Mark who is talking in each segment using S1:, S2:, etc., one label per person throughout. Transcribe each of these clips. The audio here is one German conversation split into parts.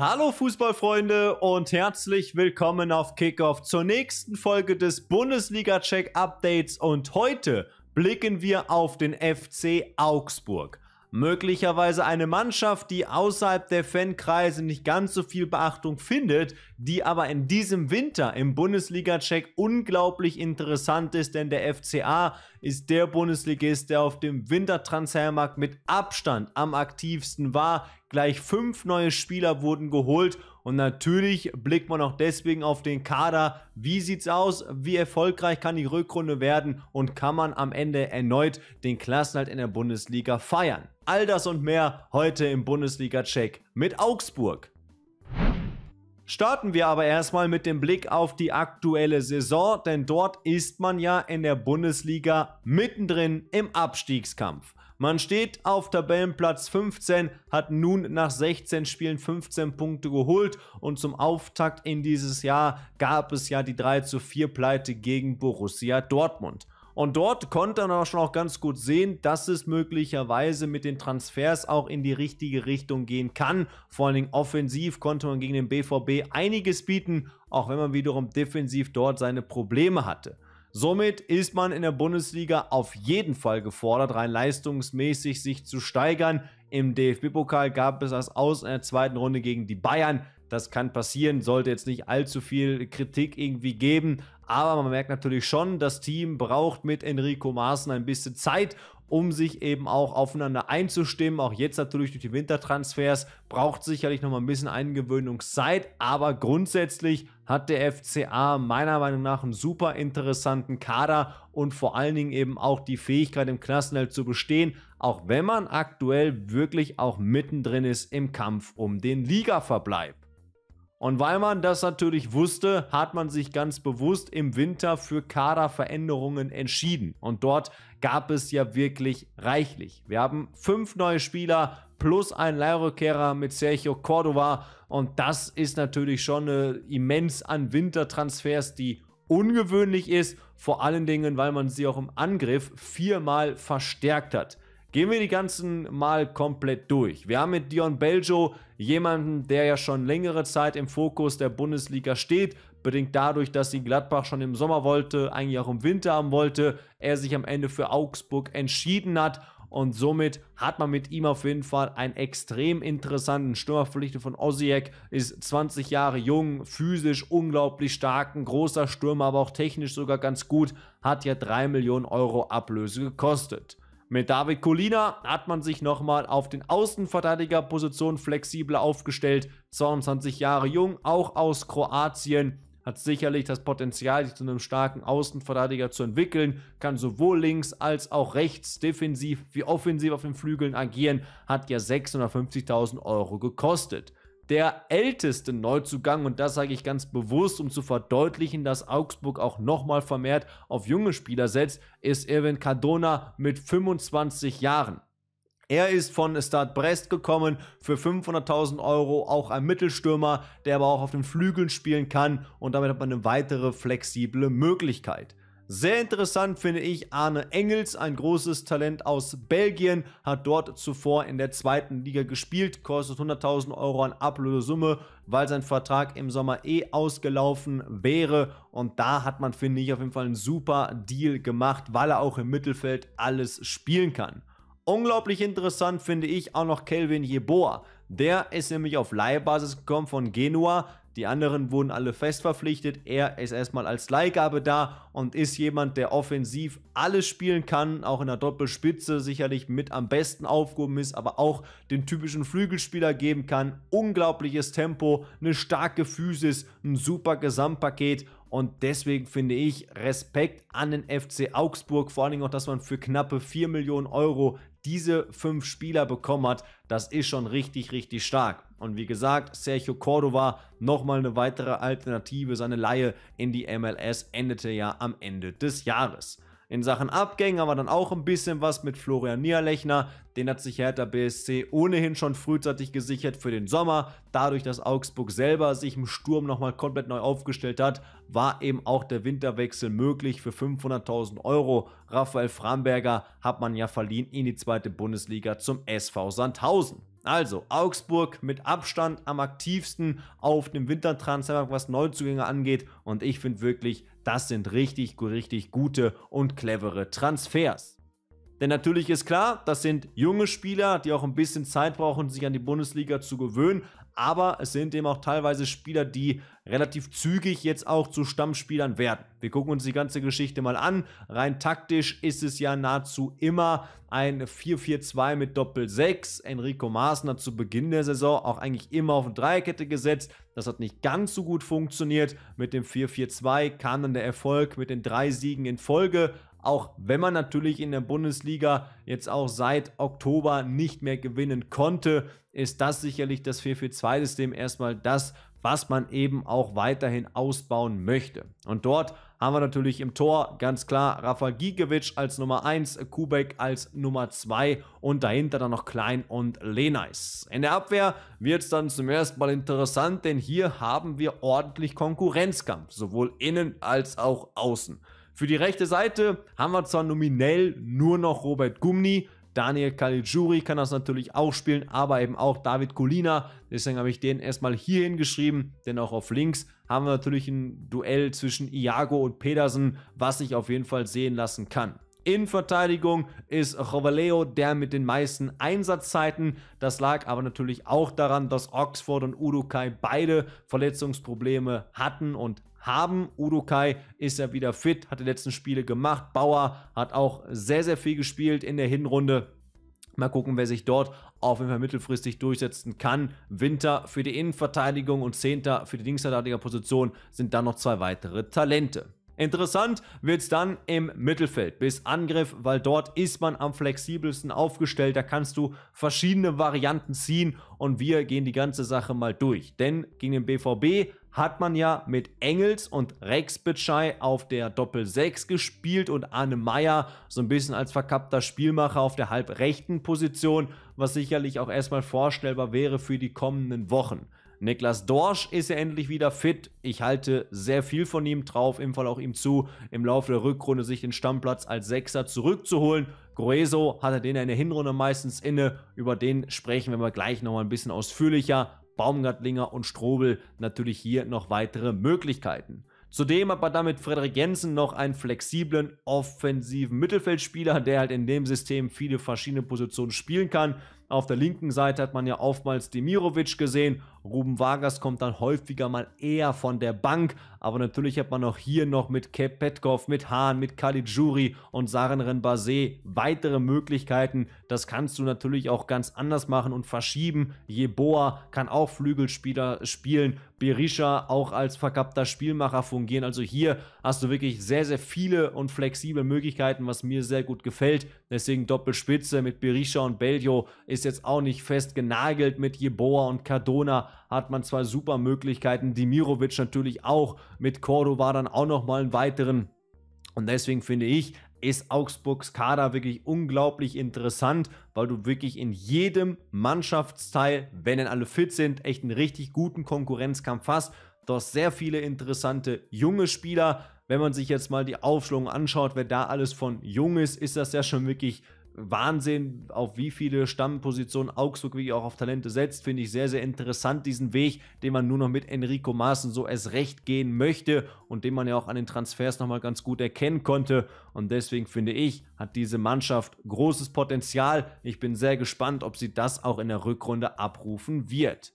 S1: Hallo Fußballfreunde und herzlich willkommen auf Kickoff zur nächsten Folge des Bundesliga Check Updates und heute blicken wir auf den FC Augsburg. Möglicherweise eine Mannschaft, die außerhalb der Fankreise nicht ganz so viel Beachtung findet, die aber in diesem Winter im Bundesliga-Check unglaublich interessant ist, denn der FCA ist der Bundesligist, der auf dem Wintertransfermarkt mit Abstand am aktivsten war. Gleich fünf neue Spieler wurden geholt und natürlich blickt man auch deswegen auf den Kader. Wie sieht's aus? Wie erfolgreich kann die Rückrunde werden? Und kann man am Ende erneut den Klassenhalt in der Bundesliga feiern? All das und mehr heute im Bundesliga-Check mit Augsburg. Starten wir aber erstmal mit dem Blick auf die aktuelle Saison, denn dort ist man ja in der Bundesliga mittendrin im Abstiegskampf. Man steht auf Tabellenplatz 15, hat nun nach 16 Spielen 15 Punkte geholt und zum Auftakt in dieses Jahr gab es ja die 3 zu 4 Pleite gegen Borussia Dortmund. Und dort konnte man auch schon auch ganz gut sehen, dass es möglicherweise mit den Transfers auch in die richtige Richtung gehen kann. Vor allen Dingen offensiv konnte man gegen den BVB einiges bieten, auch wenn man wiederum defensiv dort seine Probleme hatte. Somit ist man in der Bundesliga auf jeden Fall gefordert, rein leistungsmäßig sich zu steigern. Im DFB-Pokal gab es das Aus in der zweiten Runde gegen die Bayern. Das kann passieren, sollte jetzt nicht allzu viel Kritik irgendwie geben. Aber man merkt natürlich schon, das Team braucht mit Enrico Maaßen ein bisschen Zeit, um sich eben auch aufeinander einzustimmen. Auch jetzt natürlich durch die Wintertransfers braucht sicherlich nochmal ein bisschen Eingewöhnungszeit, aber grundsätzlich hat der FCA meiner Meinung nach einen super interessanten Kader und vor allen Dingen eben auch die Fähigkeit im Klassenheld zu bestehen, auch wenn man aktuell wirklich auch mittendrin ist im Kampf um den Ligaverbleib. Und weil man das natürlich wusste, hat man sich ganz bewusst im Winter für Kaderveränderungen entschieden. Und dort gab es ja wirklich reichlich. Wir haben fünf neue Spieler plus einen Leihrekehrer mit Sergio Cordova. Und das ist natürlich schon eine immens an Wintertransfers, die ungewöhnlich ist. Vor allen Dingen, weil man sie auch im Angriff viermal verstärkt hat. Gehen wir die ganzen mal komplett durch. Wir haben mit Dion Beljo jemanden, der ja schon längere Zeit im Fokus der Bundesliga steht, bedingt dadurch, dass sie Gladbach schon im Sommer wollte, eigentlich auch im Winter haben wollte, er sich am Ende für Augsburg entschieden hat und somit hat man mit ihm auf jeden Fall einen extrem interessanten Stürmer von Osiek, ist 20 Jahre jung, physisch unglaublich stark, ein großer Stürmer, aber auch technisch sogar ganz gut, hat ja 3 Millionen Euro Ablöse gekostet. Mit David Colina hat man sich nochmal auf den Außenverteidigerposition flexibler aufgestellt. 22 Jahre jung, auch aus Kroatien. Hat sicherlich das Potenzial, sich zu einem starken Außenverteidiger zu entwickeln. Kann sowohl links als auch rechts, defensiv wie offensiv auf den Flügeln agieren. Hat ja 650.000 Euro gekostet der älteste Neuzugang und das sage ich ganz bewusst, um zu verdeutlichen, dass Augsburg auch nochmal vermehrt auf junge Spieler setzt, ist Irwin Cardona mit 25 Jahren. Er ist von Start Brest gekommen für 500.000 Euro, auch ein Mittelstürmer, der aber auch auf den Flügeln spielen kann und damit hat man eine weitere flexible Möglichkeit. Sehr interessant finde ich Arne Engels, ein großes Talent aus Belgien, hat dort zuvor in der zweiten Liga gespielt, kostet 100.000 Euro an Ablösesumme, weil sein Vertrag im Sommer eh ausgelaufen wäre. Und da hat man, finde ich, auf jeden Fall einen super Deal gemacht, weil er auch im Mittelfeld alles spielen kann. Unglaublich interessant finde ich auch noch Kelvin Jeboa. Der ist nämlich auf Leihbasis gekommen von Genua, die anderen wurden alle fest verpflichtet. Er ist erstmal als Leihgabe da und ist jemand, der offensiv alles spielen kann, auch in der Doppelspitze sicherlich mit am besten aufgehoben ist, aber auch den typischen Flügelspieler geben kann. Unglaubliches Tempo, eine starke Physis, ein super Gesamtpaket und deswegen finde ich Respekt an den FC Augsburg, vor allen Dingen auch, dass man für knappe 4 Millionen Euro diese fünf Spieler bekommen hat. Das ist schon richtig, richtig stark. Und wie gesagt, Sergio Cordova nochmal eine weitere Alternative. Seine Laie in die MLS endete ja am Ende des Jahres. In Sachen Abgängen aber dann auch ein bisschen was mit Florian Nierlechner. Den hat sich Hertha BSC ohnehin schon frühzeitig gesichert für den Sommer. Dadurch, dass Augsburg selber sich im Sturm nochmal komplett neu aufgestellt hat, war eben auch der Winterwechsel möglich für 500.000 Euro. Raphael Framberger hat man ja verliehen in die zweite Bundesliga zum SV Sandhausen. Also Augsburg mit Abstand am aktivsten auf dem Wintertransfermarkt, was Neuzugänge angeht. Und ich finde wirklich, das sind richtig, richtig gute und clevere Transfers. Denn natürlich ist klar, das sind junge Spieler, die auch ein bisschen Zeit brauchen, sich an die Bundesliga zu gewöhnen aber es sind eben auch teilweise Spieler, die relativ zügig jetzt auch zu Stammspielern werden. Wir gucken uns die ganze Geschichte mal an. Rein taktisch ist es ja nahezu immer ein 4-4-2 mit Doppel-6. Enrico Maasner zu Beginn der Saison auch eigentlich immer auf eine Dreierkette gesetzt. Das hat nicht ganz so gut funktioniert. Mit dem 4-4-2 kam dann der Erfolg mit den drei Siegen in Folge. Auch wenn man natürlich in der Bundesliga jetzt auch seit Oktober nicht mehr gewinnen konnte, ist das sicherlich das 4-4-2-System erstmal das, was man eben auch weiterhin ausbauen möchte. Und dort haben wir natürlich im Tor ganz klar Rafa Gigiewicz als Nummer 1, Kubek als Nummer 2 und dahinter dann noch Klein und Lenais. In der Abwehr wird es dann zum ersten Mal interessant, denn hier haben wir ordentlich Konkurrenzkampf, sowohl innen als auch außen. Für die rechte Seite haben wir zwar nominell nur noch Robert Gumni, Daniel Caligiuri kann das natürlich auch spielen, aber eben auch David Colina. Deswegen habe ich den erstmal hier hingeschrieben, denn auch auf links haben wir natürlich ein Duell zwischen Iago und Pedersen, was sich auf jeden Fall sehen lassen kann. Innenverteidigung ist Jovaleo der mit den meisten Einsatzzeiten. Das lag aber natürlich auch daran, dass Oxford und Udukai beide Verletzungsprobleme hatten und haben. Udukai ist ja wieder fit, hat die letzten Spiele gemacht. Bauer hat auch sehr, sehr viel gespielt in der Hinrunde. Mal gucken, wer sich dort auf jeden Fall mittelfristig durchsetzen kann. Winter für die Innenverteidigung und Zehnter für die Position sind dann noch zwei weitere Talente. Interessant wird es dann im Mittelfeld bis Angriff, weil dort ist man am flexibelsten aufgestellt. Da kannst du verschiedene Varianten ziehen und wir gehen die ganze Sache mal durch. Denn gegen den BVB hat man ja mit Engels und Rex Bitschei auf der Doppel-6 gespielt und Arne Meyer so ein bisschen als verkappter Spielmacher auf der halbrechten Position, was sicherlich auch erstmal vorstellbar wäre für die kommenden Wochen. Niklas Dorsch ist ja endlich wieder fit. Ich halte sehr viel von ihm drauf, im Fall auch ihm zu, im Laufe der Rückrunde sich den Stammplatz als Sechser zurückzuholen. Grueso hatte den ja in der Hinrunde meistens inne. Über den sprechen wir mal gleich nochmal ein bisschen ausführlicher. Baumgartlinger und Strobel natürlich hier noch weitere Möglichkeiten. Zudem hat man damit Frederik Jensen noch einen flexiblen offensiven Mittelfeldspieler, der halt in dem System viele verschiedene Positionen spielen kann. Auf der linken Seite hat man ja oftmals Demirovic gesehen. Ruben Vargas kommt dann häufiger mal eher von der Bank. Aber natürlich hat man auch hier noch mit Kep Petkov, mit Hahn, mit Kalidjuri und Saren Renbase weitere Möglichkeiten. Das kannst du natürlich auch ganz anders machen und verschieben. Jeboa kann auch Flügelspieler spielen. Berisha auch als verkappter Spielmacher fungieren. Also hier hast du wirklich sehr, sehr viele und flexible Möglichkeiten, was mir sehr gut gefällt. Deswegen Doppelspitze mit Berisha und Belgio ist ist jetzt auch nicht fest genagelt mit Jeboa und Cardona hat man zwar super Möglichkeiten, Dimirovic natürlich auch, mit Cordova dann auch nochmal einen weiteren und deswegen finde ich, ist Augsburgs Kader wirklich unglaublich interessant, weil du wirklich in jedem Mannschaftsteil, wenn denn alle fit sind, echt einen richtig guten Konkurrenzkampf hast. Du hast sehr viele interessante junge Spieler. Wenn man sich jetzt mal die Aufschlung anschaut, wer da alles von jung ist, ist das ja schon wirklich Wahnsinn, auf wie viele Stammpositionen Augsburg wie auch auf Talente setzt. Finde ich sehr, sehr interessant, diesen Weg, den man nur noch mit Enrico Maaßen so erst recht gehen möchte und den man ja auch an den Transfers nochmal ganz gut erkennen konnte. Und deswegen finde ich, hat diese Mannschaft großes Potenzial. Ich bin sehr gespannt, ob sie das auch in der Rückrunde abrufen wird.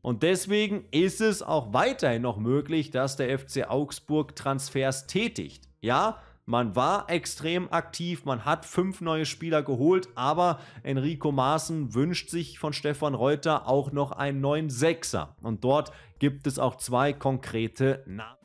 S1: Und deswegen ist es auch weiterhin noch möglich, dass der FC Augsburg Transfers tätigt. Ja, man war extrem aktiv, man hat fünf neue Spieler geholt, aber Enrico Maaßen wünscht sich von Stefan Reuter auch noch einen neuen Sechser. Und dort gibt es auch zwei konkrete Namen.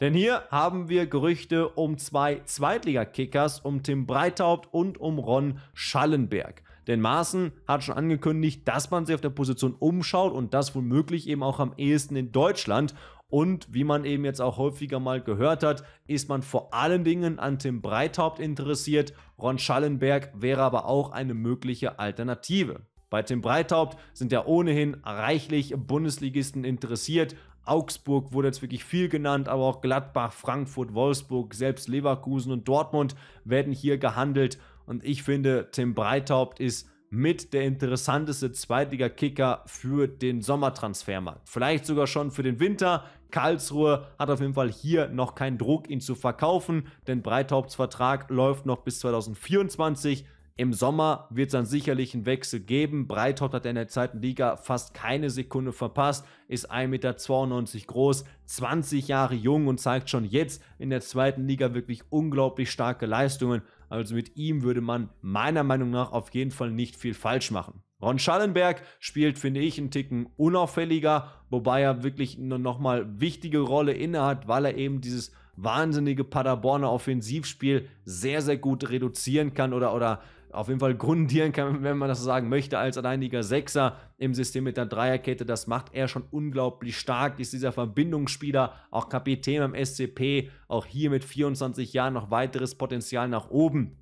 S1: Denn hier haben wir Gerüchte um zwei Zweitliga-Kickers, um Tim Breithaupt und um Ron Schallenberg. Denn Maaßen hat schon angekündigt, dass man sich auf der Position umschaut und das womöglich eben auch am ehesten in Deutschland. Und wie man eben jetzt auch häufiger mal gehört hat, ist man vor allen Dingen an Tim Breithaupt interessiert. Ron Schallenberg wäre aber auch eine mögliche Alternative. Bei Tim Breithaupt sind ja ohnehin reichlich Bundesligisten interessiert. Augsburg wurde jetzt wirklich viel genannt, aber auch Gladbach, Frankfurt, Wolfsburg, selbst Leverkusen und Dortmund werden hier gehandelt. Und ich finde, Tim Breithaupt ist mit der interessanteste Zweitliga-Kicker für den Sommertransfermarkt. Vielleicht sogar schon für den Winter. Karlsruhe hat auf jeden Fall hier noch keinen Druck, ihn zu verkaufen, denn Breithaupts Vertrag läuft noch bis 2024. Im Sommer wird es dann sicherlich einen Wechsel geben. Breithaupt hat in der zweiten Liga fast keine Sekunde verpasst, ist 1,92 Meter groß, 20 Jahre jung und zeigt schon jetzt in der zweiten Liga wirklich unglaublich starke Leistungen. Also mit ihm würde man meiner Meinung nach auf jeden Fall nicht viel falsch machen. Ron Schallenberg spielt, finde ich, einen Ticken unauffälliger, wobei er wirklich eine nochmal wichtige Rolle innehat, weil er eben dieses wahnsinnige Paderborner Offensivspiel sehr, sehr gut reduzieren kann oder, oder auf jeden Fall grundieren kann, wenn man das so sagen möchte, als alleiniger Sechser im System mit der Dreierkette. Das macht er schon unglaublich stark, ist dieser Verbindungsspieler, auch Kapitän beim SCP, auch hier mit 24 Jahren noch weiteres Potenzial nach oben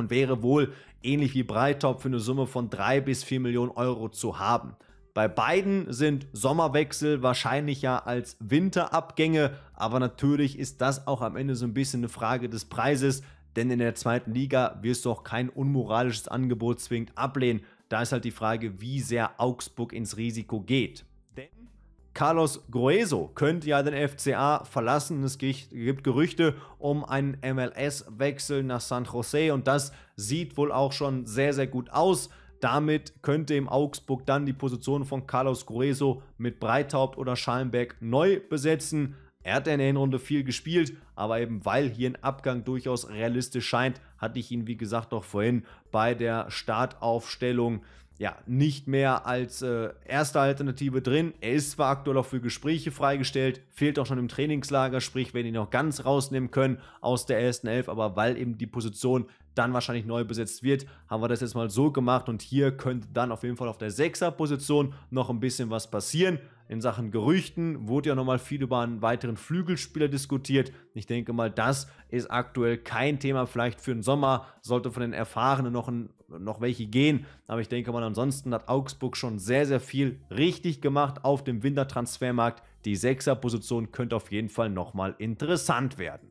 S1: und wäre wohl ähnlich wie Breitop für eine Summe von 3 bis 4 Millionen Euro zu haben. Bei beiden sind Sommerwechsel wahrscheinlicher als Winterabgänge, aber natürlich ist das auch am Ende so ein bisschen eine Frage des Preises, denn in der zweiten Liga wirst du auch kein unmoralisches Angebot zwingend ablehnen. Da ist halt die Frage, wie sehr Augsburg ins Risiko geht. Denn Carlos Grueso könnte ja den FCA verlassen. Es gibt Gerüchte um einen MLS-Wechsel nach San Jose und das sieht wohl auch schon sehr, sehr gut aus. Damit könnte im Augsburg dann die Position von Carlos Grueso mit Breithaupt oder Schallenberg neu besetzen. Er hat in der Hinrunde viel gespielt, aber eben weil hier ein Abgang durchaus realistisch scheint, hatte ich ihn, wie gesagt, auch vorhin bei der Startaufstellung ja, nicht mehr als äh, erste Alternative drin. Er ist zwar aktuell auch für Gespräche freigestellt, fehlt auch schon im Trainingslager, sprich, wenn ihn noch ganz rausnehmen können aus der ersten Elf, aber weil eben die Position dann wahrscheinlich neu besetzt wird, haben wir das jetzt mal so gemacht und hier könnte dann auf jeden Fall auf der 6er Position noch ein bisschen was passieren. In Sachen Gerüchten wurde ja nochmal viel über einen weiteren Flügelspieler diskutiert. Ich denke mal, das ist aktuell kein Thema. Vielleicht für den Sommer sollte von den Erfahrenen noch, ein, noch welche gehen. Aber ich denke mal, ansonsten hat Augsburg schon sehr, sehr viel richtig gemacht auf dem Wintertransfermarkt. Die 6er position könnte auf jeden Fall nochmal interessant werden.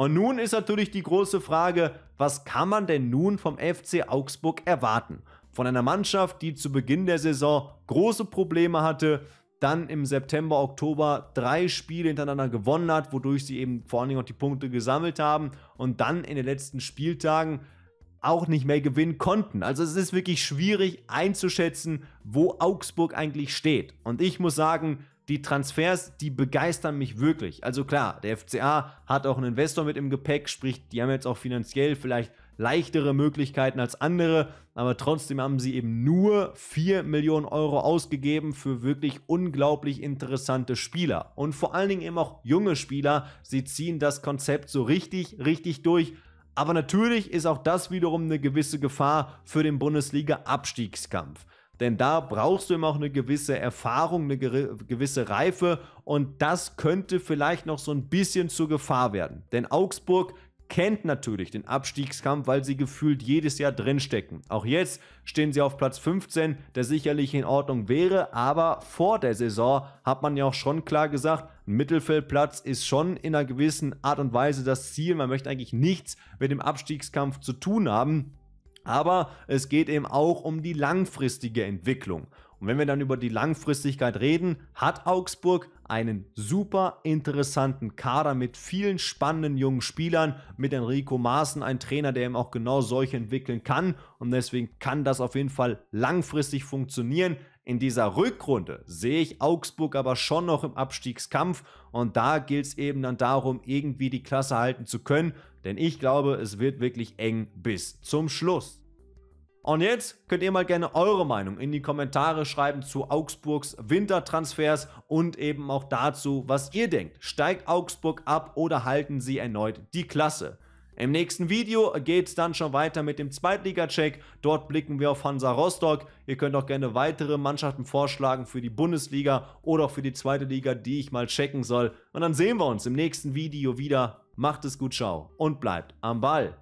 S1: Und nun ist natürlich die große Frage, was kann man denn nun vom FC Augsburg erwarten? Von einer Mannschaft, die zu Beginn der Saison große Probleme hatte, dann im September, Oktober drei Spiele hintereinander gewonnen hat, wodurch sie eben vor allen Dingen auch die Punkte gesammelt haben und dann in den letzten Spieltagen auch nicht mehr gewinnen konnten. Also es ist wirklich schwierig einzuschätzen, wo Augsburg eigentlich steht. Und ich muss sagen, die Transfers, die begeistern mich wirklich. Also klar, der FCA hat auch einen Investor mit im Gepäck, sprich, die haben jetzt auch finanziell vielleicht leichtere Möglichkeiten als andere, aber trotzdem haben sie eben nur 4 Millionen Euro ausgegeben für wirklich unglaublich interessante Spieler und vor allen Dingen eben auch junge Spieler. Sie ziehen das Konzept so richtig, richtig durch. Aber natürlich ist auch das wiederum eine gewisse Gefahr für den Bundesliga-Abstiegskampf. Denn da brauchst du immer auch eine gewisse Erfahrung, eine gewisse Reife. Und das könnte vielleicht noch so ein bisschen zur Gefahr werden. Denn Augsburg kennt natürlich den Abstiegskampf, weil sie gefühlt jedes Jahr drinstecken. Auch jetzt stehen sie auf Platz 15, der sicherlich in Ordnung wäre, aber vor der Saison hat man ja auch schon klar gesagt, ein Mittelfeldplatz ist schon in einer gewissen Art und Weise das Ziel. Man möchte eigentlich nichts mit dem Abstiegskampf zu tun haben. Aber es geht eben auch um die langfristige Entwicklung. Und wenn wir dann über die Langfristigkeit reden, hat Augsburg einen super interessanten Kader mit vielen spannenden jungen Spielern, mit Enrico Maaßen, ein Trainer, der eben auch genau solche entwickeln kann. Und deswegen kann das auf jeden Fall langfristig funktionieren. In dieser Rückrunde sehe ich Augsburg aber schon noch im Abstiegskampf und da gilt es eben dann darum, irgendwie die Klasse halten zu können, denn ich glaube, es wird wirklich eng bis zum Schluss. Und jetzt könnt ihr mal gerne eure Meinung in die Kommentare schreiben zu Augsburgs Wintertransfers und eben auch dazu, was ihr denkt. Steigt Augsburg ab oder halten sie erneut die Klasse? Im nächsten Video geht es dann schon weiter mit dem Zweitliga-Check. Dort blicken wir auf Hansa Rostock. Ihr könnt auch gerne weitere Mannschaften vorschlagen für die Bundesliga oder auch für die zweite Liga, die ich mal checken soll. Und dann sehen wir uns im nächsten Video wieder. Macht es gut, ciao und bleibt am Ball.